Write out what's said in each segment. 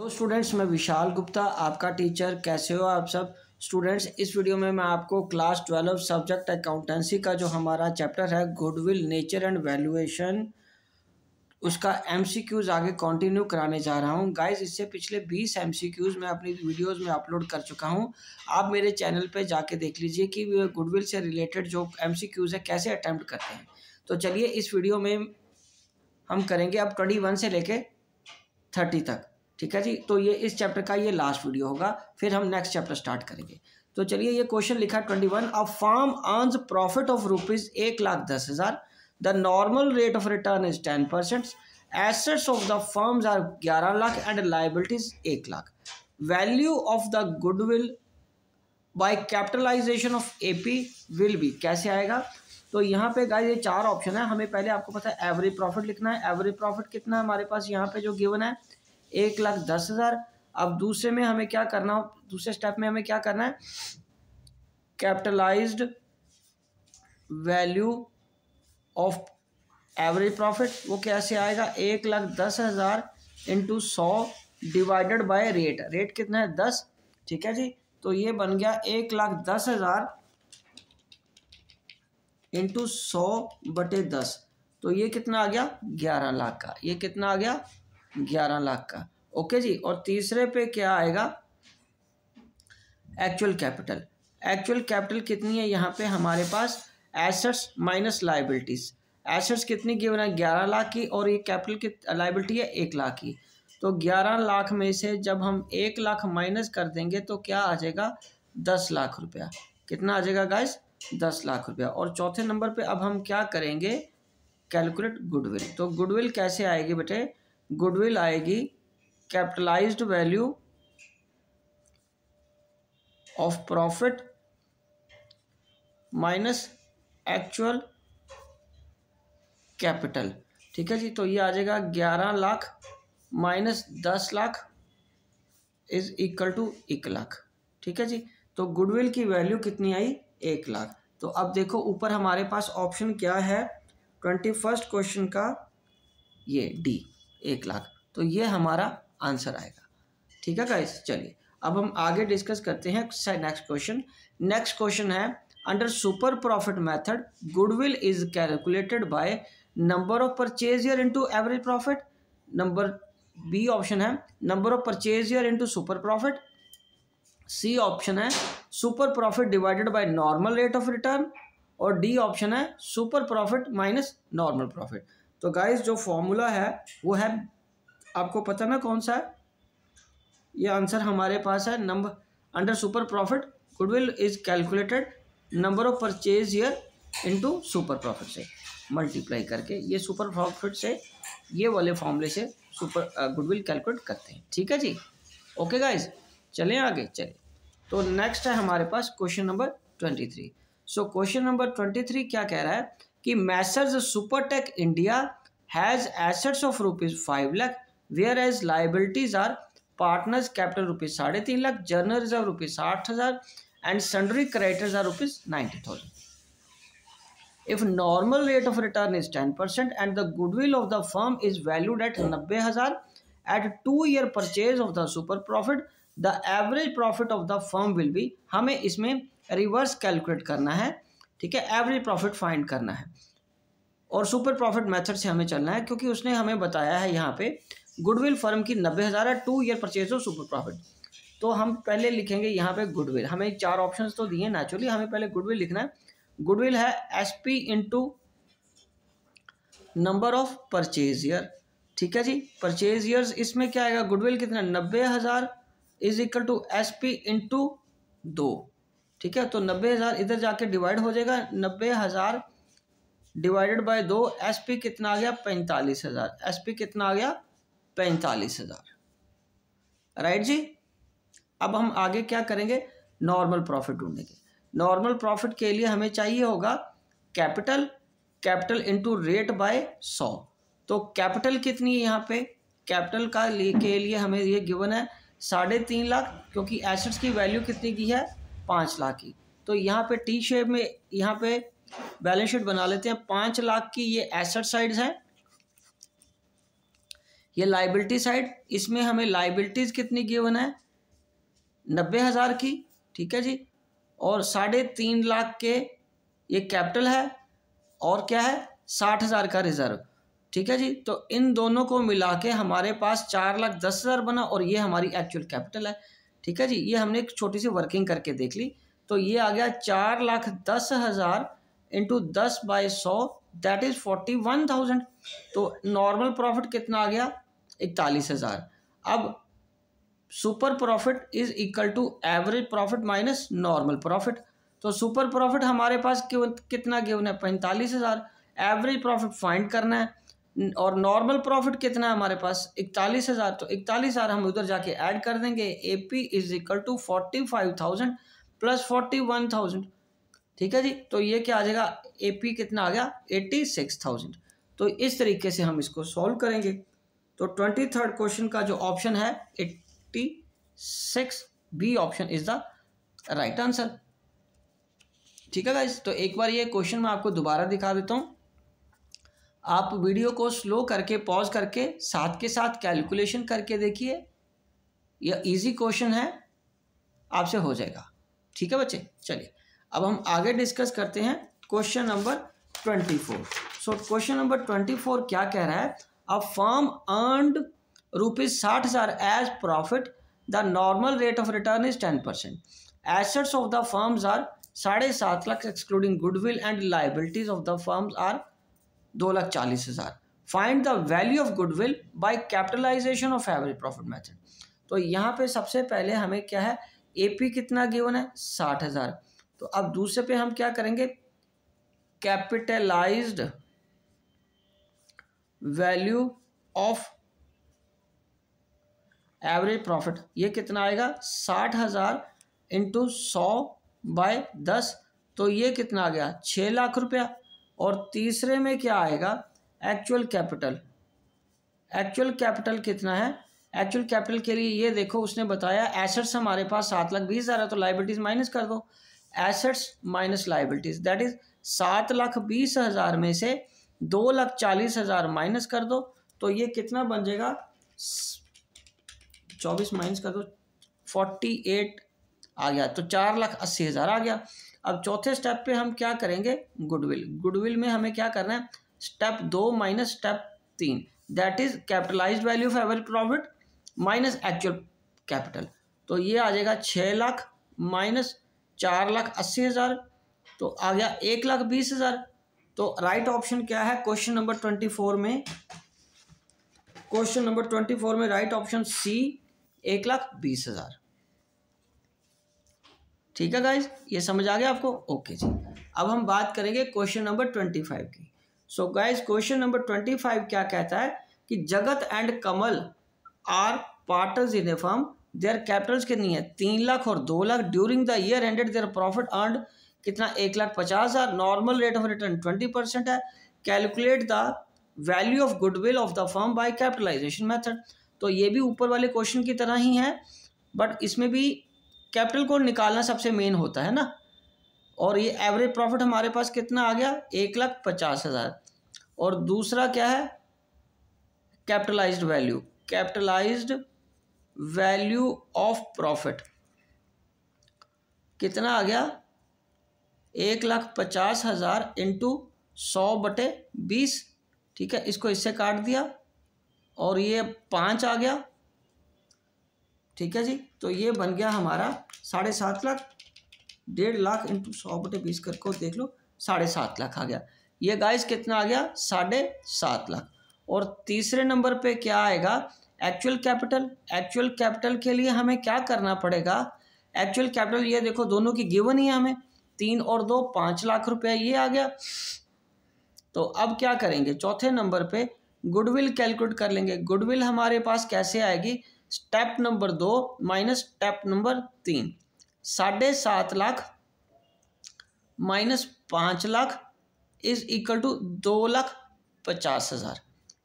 hello तो students मैं विशाल गुप्ता आपका टीचर कैसे हो आप सब स्टूडेंट्स इस वीडियो में मैं आपको क्लास ट्वेल्व सब्जेक्ट अकाउंटेंसी का जो हमारा चैप्टर है गुडविल नेचर एंड वैल्यूएशन उसका एमसीक्यूज आगे कंटिन्यू कराने जा रहा हूँ गाइज इससे पिछले सी एमसीक्यूज मैं अपनी वीडियोस में अपलोड कर चुका हूँ आप मेरे चैनल पे जाके देख लीजिए कि गुडविल से रिलेटेड जो क्यूज है कैसे अटैम्प्ट करते हैं तो चलिए इस वीडियो में हम करेंगे अब ट्वेंटी वन से लेके थर्टी तक ठीक है जी तो ये इस चैप्टर का ये लास्ट वीडियो होगा फिर हम नेक्स्ट चैप्टर स्टार्ट करेंगे तो चलिए ये क्वेश्चन लिखा twenty one a farm earns profit of rupees एक लाख दस हज़ार the normal rate of return is ten percent assets of the firms are ग्यारह लाख एंड लाइबिलिटीज एक lakh value of the goodwill by capitalisation of AP will be कैसे आएगा तो यहाँ पे गाय ये चार ऑप्शन है हमें पहले आपको पता है एवरेज प्रॉफिट लिखना है एवरेज प्रॉफिट कितना है हमारे पास यहाँ पे जो गिवन है एक लाख दस हज़ार अब दूसरे में हमें क्या करना दूसरे स्टेप में हमें क्या करना है capitalise value of average profit वो कैसे आएगा एक लाख दस हज़ार इंटू सौ डिवाइडेड बाय रेट रेट कितना है दस ठीक है जी तो ये बन गया एक लाख दस हज़ार इंटू सौ बटे दस तो ये कितना आ गया ग्यारह लाख का ये कितना आ गया ग्यारह लाख का ओके जी और तीसरे पे क्या आएगा एक्चुअल कैपिटल एक्चुअल कैपिटल कितनी है यहाँ पे हमारे पास एसेट्स माइनस लाइबिलिटीज़ एसेट्स कितनी की है ग्यारह लाख की और ये कैपिटल की लाइबिलिटी है एक लाख की तो ग्यारह लाख में से जब हम एक लाख माइनस कर देंगे तो क्या आ जाएगा दस लाख रुपया कितना आ जाएगा गाइस दस लाख रुपया और चौथे नंबर पे अब हम क्या करेंगे कैलकुलेट गुडविल तो गुडविल कैसे आएगी बेटे गुडविल आएगी capitalised value of profit minus actual capital ठीक है जी तो ये आ जाएगा ग्यारह लाख माइनस दस लाख इज इक्वल टू एक लाख ठीक है जी तो गुडविल की वैल्यू कितनी आई एक लाख तो अब देखो ऊपर हमारे पास ऑप्शन क्या है ट्वेंटी फर्स्ट क्वेश्चन का ये डी एक लाख तो ये हमारा आंसर आएगा ठीक है गाइस चलिए अब हम आगे डिस्कस करते हैं नेक्स्ट क्वेश्चन नेक्स्ट क्वेश्चन है under super profit method goodwill is calculated by number of purchase year into average profit number B option है number of purchase year into super profit C option है super profit divided by normal rate of return और D option है super profit minus normal profit तो guys जो formula है वो है आपको पता ना कौन सा है ये आंसर हमारे पास है number under super profit goodwill is calculated number of purchase year into super profit से मल्टीप्लाई करके ये सुपर प्रॉफिट से ये वाले फॉर्मूले से सुपर गुडविल कैलकुलेट करते हैं ठीक है जी ओके गाइज चलें आगे चले तो नेक्स्ट है हमारे पास question number twenty three so question number twenty three क्या कह रहा है कि messrs Supertech India has assets of rupees five lakh whereas liabilities are partners capital rupees साढ़े तीन लाख जर्नल रिजर्व रुपीज़ साठ हज़ार and sundry creditors are rupees ninety thousand if normal rate of return is ten percent and the goodwill of the firm is valued at नब्बे हज़ार eight to year purchase of the super profit the average profit of the firm will be हमें इसमें reverse calculate करना है ठीक है average profit find करना है और सुपर प्रॉफिट मेथड से हमें चलना है क्योंकि उसने हमें बताया है यहाँ पे गुडविल फर्म की नब्बे हज़ार है two year purchase of super profit तो हम पहले लिखेंगे यहाँ पे गुडविल हमें चार ऑप्शन तो दिए नेचुरली हमें पहले गुडविल लिखना है गुडविल है S P into number of purchase year ठीक है जी परचेज ईयर्स इसमें क्या आएगा गुडविल कितना नब्बे हज़ार is equal to S P into दो ठीक है तो नब्बे हज़ार इधर जाके डिवाइड हो जाएगा नब्बे हज़ार डिवाइडेड बाय दो एस पी कितना आ गया पैंतालीस हज़ार एस पी कितना आ गया पैंतालीस हज़ार राइट जी अब हम आगे क्या करेंगे नॉर्मल प्रॉफिट ढूंढेंगे नॉर्मल प्रॉफिट के लिए हमें चाहिए होगा capital capital into rate by सौ तो कैपिटल कितनी है यहाँ पे कैपिटल का लिए के लिए हमें ये गिवन है साढ़े तीन लाख क्योंकि एसेट्स की वैल्यू कितनी की है पाँच लाख की तो यहाँ पे टी शेप में यहाँ पे बैलेंस शीट बना लेते हैं पाँच लाख की ये एसेट साइड है ये लाइबिलिटी साइड इसमें हमें लाइबिलिटीज़ कितनी की है नब्बे हज़ार की ठीक है जी और साढ़े तीन लाख के ये कैपिटल है और क्या है साठ हज़ार का रिज़र्व ठीक है जी तो इन दोनों को मिला के हमारे पास चार लाख दस हज़ार बना और ये हमारी एक्चुअल कैपिटल है ठीक है जी ये हमने एक छोटी सी वर्किंग करके देख ली तो ये आ गया चार लाख दस हज़ार इंटू दस बाय सौ that is forty one thousand तो नॉर्मल प्रॉफिट कितना आ गया इकतालीस हज़ार अब super profit is equal to average profit minus normal profit तो सुपर प्रॉफिट हमारे पास कितना गेवन है पैंतालीस हज़ार एवरेज प्रॉफिट फाइंड करना है और नॉर्मल प्रॉफिट कितना है हमारे पास इकतालीस हज़ार तो इकतालीस हज़ार हम उधर जाके ऐड कर देंगे A P is equal to forty five thousand plus forty one thousand ठीक है जी तो ये क्या आ जाएगा ए पी कितना आ गया एट्टी सिक्स थाउजेंड तो इस तरीके से हम इसको सॉल्व करेंगे तो ट्वेंटी थर्ड क्वेश्चन का जो ऑप्शन है eighty six B option is the right answer ठीक है गाइज तो एक बार ये क्वेश्चन मैं आपको दोबारा दिखा देता हूँ आप वीडियो को स्लो करके पॉज करके साथ के साथ कैलकुलेशन करके देखिए यह इजी क्वेश्चन है आपसे हो जाएगा ठीक है बच्चे चलिए अब हम आगे डिस्कस करते हैं question number twenty four so question number twenty four क्या कह रहा है अ फर्म अर्नड रुपीज साठ हज़ार as profit the normal rate of return is ten percent assets of the firms are साढ़े सात lakh excluding goodwill and liabilities of the firms are दो लाख चालीस हज़ार find the value of goodwill by capitalisation of average profit method तो यहाँ पे सबसे पहले हमें क्या है एपी कितना गिवन है साठ हज़ार तो अब दूसरे पे हम क्या करेंगे capitalised value of average profit ये कितना आएगा साठ हज़ार इंटू सौ बाय दस तो ये कितना आ गया छः लाख रुपया और तीसरे में क्या आएगा एक्चुअल कैपिटल एक्चुअल कैपिटल कितना है एक्चुअल कैपिटल के लिए ये देखो उसने बताया एसेट्स हमारे पास सात लाख बीस हज़ार है तो लाइबिलिटीज़ माइनस कर दो assets minus liabilities that is सात लाख बीस हज़ार में से दो लाख चालीस हज़ार माइनस कर दो तो ये कितना बन जाएगा चौबीस माइनस कर दो फोर्टी एट आ गया तो चार लाख अस्सी हज़ार आ गया अब चौथे स्टेप पे हम क्या करेंगे गुडविल गुडविल में हमें क्या करना है स्टेप दो माइनस स्टेप तीन that is capitalise value of average profit minus actual capital तो ये आ जाएगा छः लाख माइनस चार लाख अस्सी हज़ार तो आ गया एक लाख बीस हज़ार तो राइट right ऑप्शन क्या है क्वेश्चन नंबर ट्वेंटी फोर में क्वेश्चन नंबर ट्वेंटी फोर में राइट ऑप्शन सी एक लाख बीस हज़ार ठीक है गाइज ये समझ आ गया आपको ओके जी अब हम बात करेंगे क्वेश्चन नंबर ट्वेंटी फाइव की so guys question number twenty five क्या कहता है कि Jagat and Kamal are partners in a firm their capitals कितनी है तीन लाख और दो lakh during the year ended their profit earn कितना एक लाख पचास हज़ार normal rate of return twenty percent है calculate the value of goodwill of the firm by capitalisation method तो ये भी ऊपर वाले क्वेश्चन की तरह ही है बट इसमें भी कैपिटल को निकालना सबसे मेन होता है ना और ये एवरेज प्रॉफिट हमारे पास कितना आ गया एक लाख पचास हज़ार और दूसरा क्या है capitalised value capitalised value of profit कितना आ गया एक लाख पचास हज़ार इंटू सौ बटे बीस ठीक है इसको इससे काट दिया और ये पाँच आ गया ठीक है जी तो ये बन गया हमारा साढ़े सात लाख डेढ़ लाख इंटू सौ बटे बीस करके देख लो साढ़े सात लाख आ गया ये गाइस कितना आ गया साढ़े सात लाख और तीसरे नंबर पे क्या आएगा एक्चुअल कैपिटल एक्चुअल कैपिटल के लिए हमें क्या करना पड़ेगा एक्चुअल कैपिटल ये देखो दोनों की गिवन ही हमें तीन और दो पाँच लाख रुपया ये आ गया तो अब क्या करेंगे चौथे नंबर पे गुडविल कैलकुलेट कर लेंगे गुडविल हमारे पास कैसे आएगी स्टेप नंबर दो माइनस स्टेप नंबर तीन साढ़े सात लाख माइनस पाँच लाख इज इक्वल टू दो लाख पचास हज़ार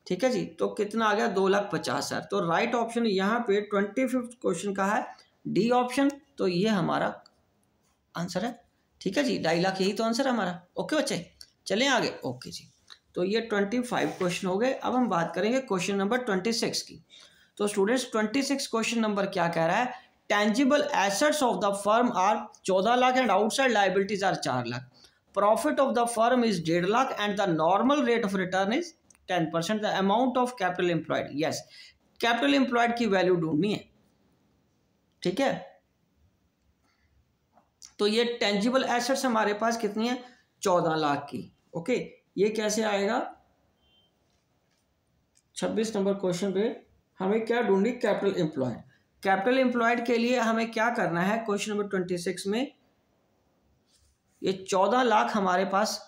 ठीक है जी तो कितना आ गया दो लाख पचास हज़ार तो राइट ऑप्शन यहाँ पे ट्वेंटी फिफ्थ क्वेश्चन का है डी ऑप्शन तो ये हमारा आंसर है ठीक है जी ढाई लाख यही तो आंसर है हमारा ओके बच्चे चलें आगे ओके जी तो ये ट्वेंटी फाइव क्वेश्चन हो गए अब हम बात करेंगे क्वेश्चन नंबर ट्वेंटी सिक्स की तो students twenty six question number क्या कह रहा है tangible assets of the firm are चौदह lakh and outside liabilities are चार lakh profit of the firm is डेढ़ lakh and the normal rate of return is ten percent the amount of capital employed yes capital employed की वैल्यू ढूंढनी है ठीक है तो ये टेंजिबल एसेट्स हमारे पास कितनी है चौदह लाख की ओके ये कैसे आएगा छब्बीस नंबर क्वेश्चन पे हमें क्या ढूंढी कैपिटल एम्प्लॉयड कैपिटल एम्प्लॉयड के लिए हमें क्या करना है क्वेश्चन नंबर ट्वेंटी सिक्स में ये चौदह लाख हमारे पास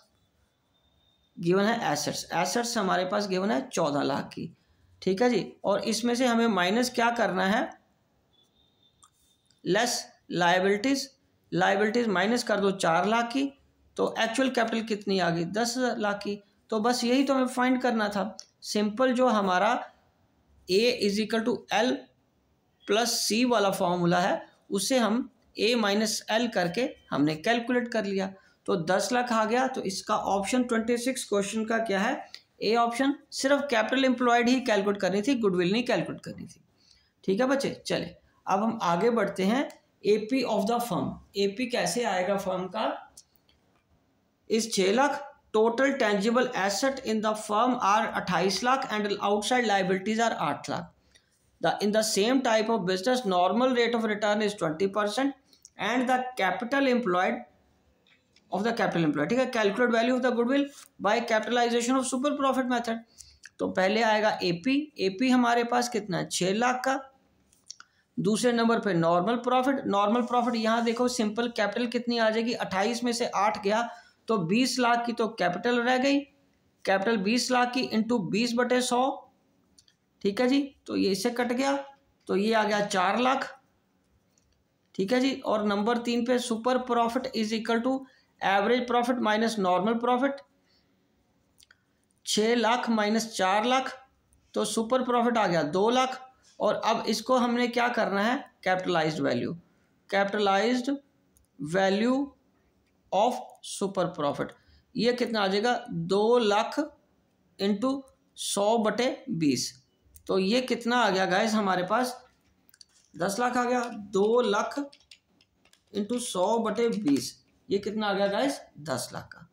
गिवन है एसेट्स एसेट्स हमारे पास गिवन है चौदह लाख की ठीक है जी और इसमें से हमें माइनस क्या करना है लेस लाइबिलिटीज़ लाइबिलिटीज़ माइनस कर दो चार लाख की तो एक्चुअल कैपिटल कितनी आ गई दस लाख की तो बस यही तो हमें फाइंड करना था सिंपल जो हमारा A is equal to L plus C वाला फॉर्मूला है उसे हम ए माइनस एल करके हमने कैलकुलेट कर लिया तो दस लाख आ गया तो इसका ऑप्शन ट्वेंटी सिक्स क्वेश्चन का क्या है ए ऑप्शन सिर्फ कैपिटल एम्प्लॉयड ही कैलकुलेट करनी थी गुडविल नहीं कैलकुलेट करनी थी ठीक है बच्चे चले अब हम आगे बढ़ते हैं AP of the firm AP कैसे आएगा फर्म का इस छः lakh total tangible asset in the firm are अट्ठाईस lakh and outside liabilities are आठ lakh the in the same type of business normal rate of return is twenty percent and the capital employed of the capital employed ठीक है calculate value of the goodwill by capitalisation of super profit method तो पहले आएगा A P A P हमारे पास कितना है छः लाख का दूसरे नंबर पर नॉर्मल प्रॉफिट नॉर्मल प्रॉफिट यहाँ देखो सिंपल कैपिटल कितनी आ जाएगी अट्ठाईस में से आठ गया तो बीस लाख की तो कैपिटल रह गई कैपिटल बीस लाख की इंटू बीस बटे सौ ठीक है जी तो ये इसे कट गया तो ये आ गया चार लाख ठीक है जी और नंबर तीन पे super profit is equal to average profit minus normal profit छ लाख माइनस चार लाख तो सुपर प्रॉफिट आ गया दो लाख और अब इसको हमने क्या करना है capitalised value capitalised value of super profit ये कितना आ जाएगा दो लाख इंटू सौ बटे बीस तो ये कितना आ गया गैस हमारे पास दस लाख आ गया दो लाख इंटू सौ बटे बीस ये कितना आ गया गैस दस लाख का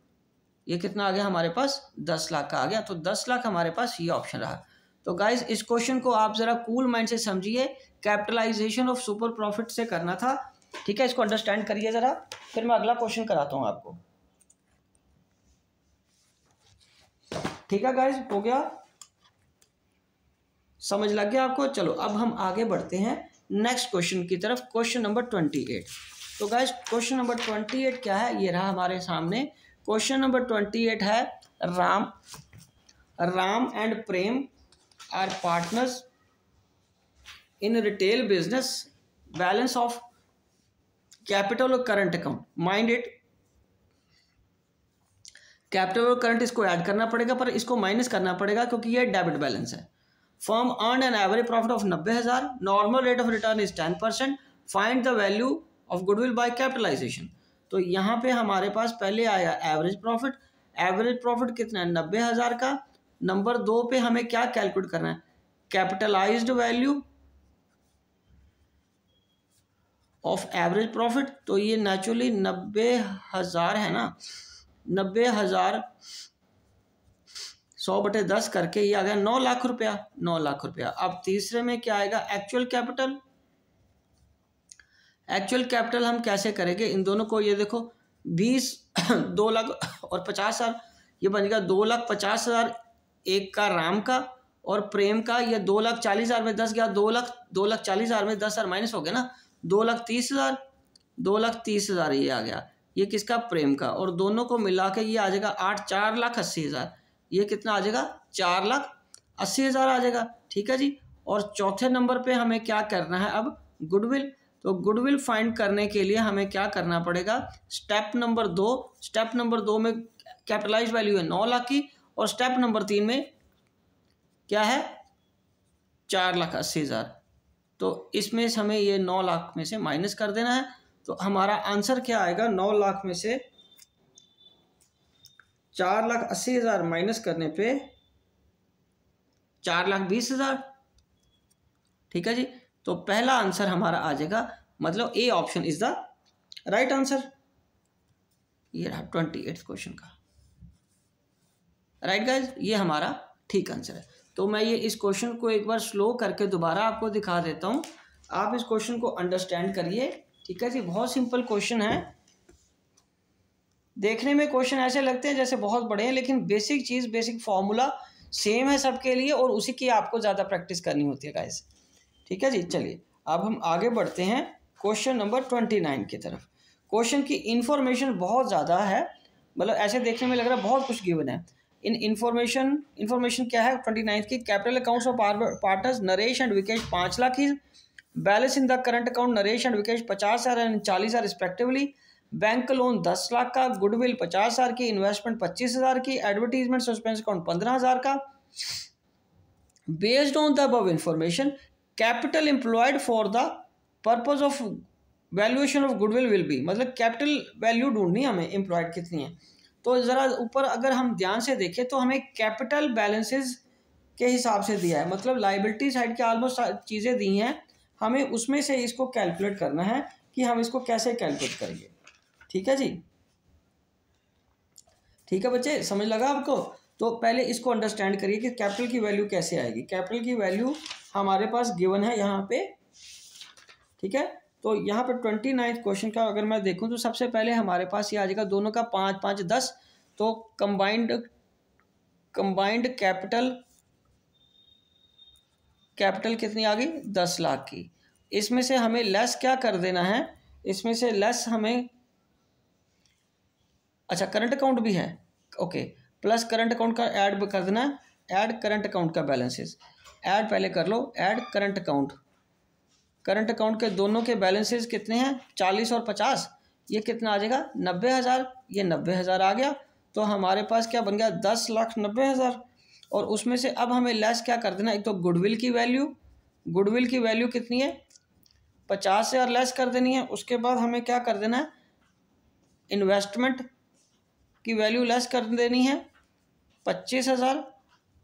ये कितना आ गया हमारे पास दस लाख का आ गया तो दस लाख हमारे पास ये ऑप्शन रहा तो गाइज इस क्वेश्चन को आप ज़रा कूल माइंड से समझिए कैपिटलाइजेशन ऑफ सुपर प्रॉफिट से करना था ठीक है इसको अंडरस्टैंड करिए ज़रा फिर मैं अगला क्वेश्चन कराता हूँ आपको ठीक है गाइज हो गया समझ लग गया आपको चलो अब हम आगे बढ़ते हैं नेक्स्ट क्वेश्चन की तरफ क्वेश्चन नंबर ट्वेंटी एट तो guys question number twenty eight क्या है ये रहा हमारे सामने क्वेश्चन नंबर ट्वेंटी एट है Ram Ram and Prem are partners in retail business balance of capital और current account mind it capital और करंट इसको ऐड करना पड़ेगा पर इसको माइनस करना पड़ेगा क्योंकि ये डेबिट बैलेंस है firm earn an average profit of नब्बे हज़ार normal rate of return is ten percent find the value of goodwill by capitalisation तो यहाँ पे हमारे पास पहले आया एवरेज प्रॉफिट एवरेज प्रॉफिट कितना है नब्बे हज़ार का नंबर दो पे हमें क्या कैलकुलेट करना है capitalised value of average profit तो ये नेचुरली नब्बे हज़ार है ना नब्बे हज़ार सौ बटे दस करके ये आ गया नौ लाख रुपया नौ लाख रुपया अब तीसरे में क्या आएगा एक्चुअल कैपिटल एक्चुअल कैपिटल हम कैसे करेंगे इन दोनों को ये देखो बीस दो लाख और पचास हज़ार ये बन गया दो लाख पचास हज़ार एक का राम का और प्रेम का ये दो लाख चालीस हज़ार में दस गया दो लाख दो लाख चालीस हज़ार में दस हज़ार माइनस हो गया ना दो लाख तीस हज़ार दो लाख तीस हज़ार ये आ गया ये किसका प्रेम का और दोनों को मिला के ये आ जाएगा आठ चार लाख अस्सी हज़ार ये कितना आ जाएगा चार लाख अस्सी हज़ार आ जाएगा ठीक है जी और चौथे नंबर पे हमें क्या करना है अब गुडविल तो गुडविल फाइंड करने के लिए हमें क्या करना पड़ेगा स्टेप नंबर दो स्टेप नंबर दो में कैपिटलाइज वैल्यू है नौ लाख की और स्टेप नंबर तीन में क्या है चार लाख अस्सी हज़ार तो इसमें हमें ये नौ लाख में से माइनस कर देना है तो हमारा आंसर क्या आएगा नौ लाख में से चार लाख अस्सी हज़ार माइनस करने पे चार लाख बीस हज़ार ठीक है जी तो पहला आंसर हमारा आ जाएगा मतलब A option is the right answer ये रहा ट्वेंटी एट्थ क्वेश्चन का राइट right गाइज ये हमारा ठीक आंसर है तो मैं ये इस क्वेश्चन को एक बार स्लो करके दोबारा आपको दिखा देता हूँ आप इस क्वेश्चन को अंडरस्टैंड करिए ठीक है जी बहुत सिंपल क्वेश्चन है देखने में क्वेश्चन ऐसे लगते हैं जैसे बहुत बड़े हैं लेकिन बेसिक चीज़ बेसिक फॉर्मूला सेम है सबके लिए और उसी की आपको ज़्यादा प्रैक्टिस करनी होती है गाइस ठीक है जी चलिए अब हम आगे बढ़ते हैं क्वेश्चन नंबर ट्वेंटी नाइन की तरफ क्वेश्चन की इन्फॉर्मेशन बहुत ज़्यादा है मतलब ऐसे देखने में लग रहा है बहुत कुछ गिवन है इन इन्फॉर्मेशन इन्फॉर्मेशन क्या है ट्वेंटी नाइन्थ की capital accounts of partners Naresh and Vikesh पाँच लाख ही balance in the current account Naresh and Vikesh पचास हज़ार एंड चालीस हज़ार रिस्पेक्टिवली बैंक लोन दस लाख का गुडविल पचास हज़ार की इन्वेस्टमेंट पच्चीस हज़ार की एडवर्टीजमेंट सस्पेंस अकाउंट पंद्रह हज़ार का based on the above information capital employed for the purpose of valuation of goodwill will be मतलब कैपिटल वैल्यू ढूंढनी हमें एम्प्लॉयड कितनी है तो ज़रा ऊपर अगर हम ध्यान से देखें तो हमें कैपिटल बैलेंसेस के हिसाब से दिया है मतलब लाइबिलिटी साइड के ऑलमोस्ट चीज़ें दी हैं हमें उसमें से इसको कैलकुलेट करना है कि हम इसको कैसे कैलकुलेट करेंगे ठीक है जी ठीक है बच्चे समझ लगा आपको तो पहले इसको अंडरस्टैंड करिए कि कैपिटल की वैल्यू कैसे आएगी कैपिटल की वैल्यू हमारे पास गिवन है यहाँ पे ठीक है तो यहाँ पर ट्वेंटी नाइन्थ क्वेश्चन का अगर मैं देखूँ तो सबसे पहले हमारे पास ये आ जाएगा दोनों का पाँच पाँच दस तो कंबाइंड कंबाइंड कैपिटल कैपिटल कितनी आ गई दस लाख की इसमें से हमें लेस क्या कर देना है इसमें से लेस हमें अच्छा करंट अकाउंट भी है ओके प्लस करंट अकाउंट का ऐड कर देना है ऐड करंट अकाउंट का बैलेंसेस ऐड पहले कर लो add current account current account के दोनों के बैलेंसेस कितने हैं चालीस और पचास ये कितना आ जाएगा नब्बे हज़ार ये नब्बे हज़ार आ गया तो हमारे पास क्या बन गया दस लाख नब्बे हज़ार और उसमें से अब हमें लेस क्या कर देना एक तो गुडविल की वैल्यू गुडविल की वैल्यू कितनी है पचास हज़ार लेस कर देनी है उसके बाद हमें क्या कर देना है इन्वेस्टमेंट की वैल्यू लेस कर देनी है पच्चीस हज़ार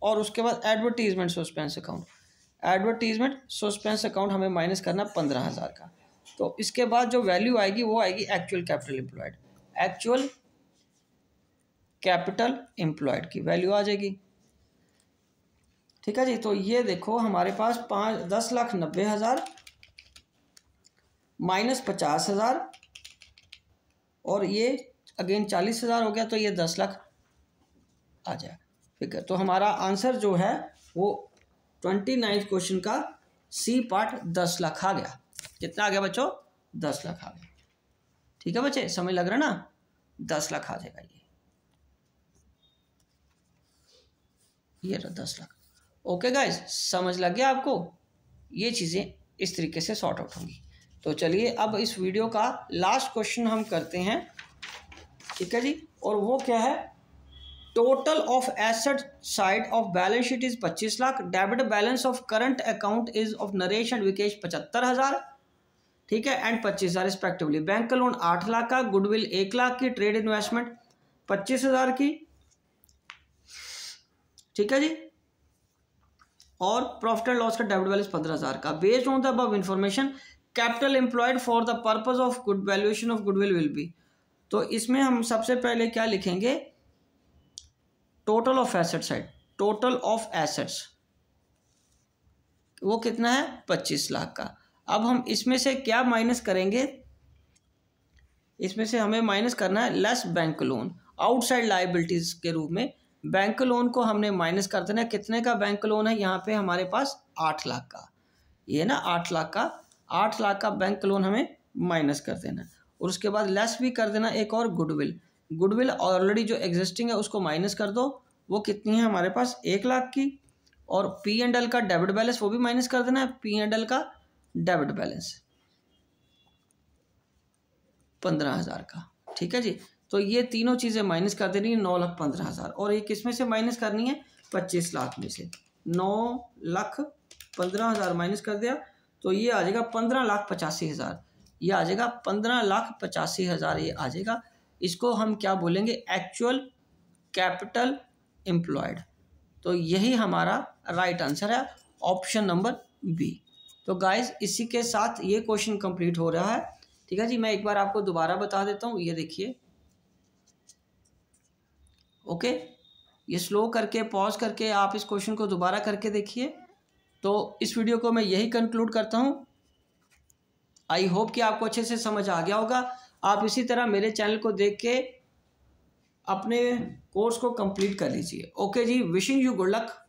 और उसके बाद advertisement suspense account advertisement suspense account हमें माइनस करना पंद्रह हज़ार का तो इसके बाद जो वैल्यू आएगी वो आएगी actual capital employed actual capital employed की वैल्यू आ जाएगी ठीक है जी तो ये देखो हमारे पास पाँच दस लाख नब्बे हज़ार माइनस पचास हज़ार और ये अगेन चालीस हज़ार हो गया तो ये दस लाख आ जाए ठीक है तो हमारा आंसर जो है वो ट्वेंटी नाइन्थ क्वेश्चन का सी पार्ट दस लाख आ गया कितना आ गया बच्चों दस लाख आ गया ठीक है बच्चे समय लग रहा ना दस लाख आ जाएगा ये ये रहा दस लाख ओके गाइज समझ लग गया आपको ये चीज़ें इस तरीके से सॉर्ट आउट होंगी तो चलिए अब इस वीडियो का लास्ट क्वेश्चन हम करते हैं ठीक है जी और वो क्या है total of asset side of balance sheet is पच्चीस lakh debit balance of current account is of Naresh and Vikesh पचहत्तर हज़ार ठीक है एंड पच्चीस हज़ार रिस्पेक्टिवली बैंक का लोन आठ लाख का गुडविल एक लाख की ट्रेड इन्वेस्टमेंट पच्चीस हज़ार की ठीक है जी और प्रॉफिट एंड लॉस का डेबिट बैलेंस पंद्रह हज़ार का बेस्ड ऑन द अब information capital employed for the purpose of good valuation of goodwill will be तो इसमें हम सबसे पहले क्या लिखेंगे टोटल ऑफ एसेट्स है टोटल ऑफ एसेट्स वो कितना है पच्चीस लाख का अब हम इसमें से क्या माइनस करेंगे इसमें से हमें माइनस करना है less bank loan outside liabilities के रूप में बैंक लोन को हमने माइनस कर देना कितने का बैंक लोन है यहाँ पे हमारे पास आठ लाख का ये ना आठ लाख का आठ लाख का बैंक लोन हमें माइनस कर देना और उसके बाद लेस भी कर देना एक और गुडविल गुडविल ऑलरेडी जो एग्जिस्टिंग है उसको माइनस कर दो वो कितनी है हमारे पास एक लाख की और पी एंड एल का डेबिट बैलेंस वो भी माइनस कर देना है पी एंड एल का डेबिट बैलेंस पंद्रह हज़ार का ठीक है जी तो ये तीनों चीज़ें माइनस कर देनी है नौ लाख पंद्रह हज़ार और ये किस में से माइनस करनी है पच्चीस लाख में से नौ लाख पंद्रह हज़ार माइनस कर दिया तो ये आ जाएगा पंद्रह लाख पचासी हज़ार ये आ जाएगा पंद्रह लाख पचासी हज़ार ये आ जाएगा इसको हम क्या बोलेंगे एक्चुअल कैपिटल एम्प्लॉयड तो यही हमारा राइट आंसर है ऑप्शन नंबर बी तो गाइस इसी के साथ ये क्वेश्चन कंप्लीट हो रहा है ठीक है जी मैं एक बार आपको दोबारा बता देता हूँ ये देखिए ओके ये स्लो करके पॉज करके आप इस क्वेश्चन को दोबारा करके देखिए तो इस वीडियो को मैं यही कंक्लूड करता हूँ आई होप कि आपको अच्छे से समझ आ गया होगा आप इसी तरह मेरे चैनल को देख के अपने कोर्स को कंप्लीट कर लीजिए ओके जी विशिंग यू गुड लक